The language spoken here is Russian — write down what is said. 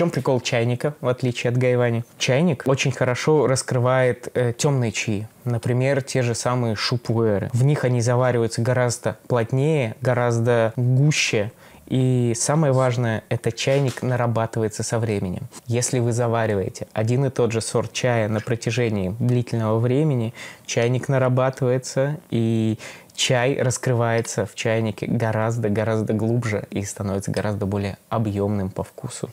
чем прикол чайника, в отличие от гайвани? Чайник очень хорошо раскрывает э, темные чаи. Например, те же самые шупуэры. В них они завариваются гораздо плотнее, гораздо гуще. И самое важное, это чайник нарабатывается со временем. Если вы завариваете один и тот же сорт чая на протяжении длительного времени, чайник нарабатывается, и чай раскрывается в чайнике гораздо-гораздо глубже и становится гораздо более объемным по вкусу.